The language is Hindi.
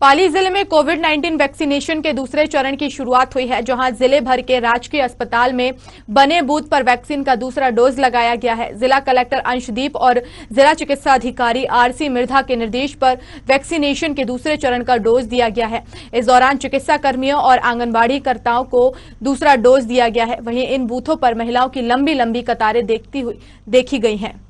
पाली जिले में कोविड 19 वैक्सीनेशन के दूसरे चरण की शुरुआत हुई है जहां जिले भर के राजकीय अस्पताल में बने बूथ पर वैक्सीन का दूसरा डोज लगाया गया है जिला कलेक्टर अंशदीप और जिला चिकित्सा अधिकारी आरसी मिर्धा के निर्देश पर वैक्सीनेशन के दूसरे चरण का डोज दिया गया है इस दौरान चिकित्सा कर्मियों और आंगनबाड़ी कर्ताओं को दूसरा डोज दिया गया है वहीं इन बूथों पर महिलाओं की लंबी लंबी कतारें देखती हुई देखी गई हैं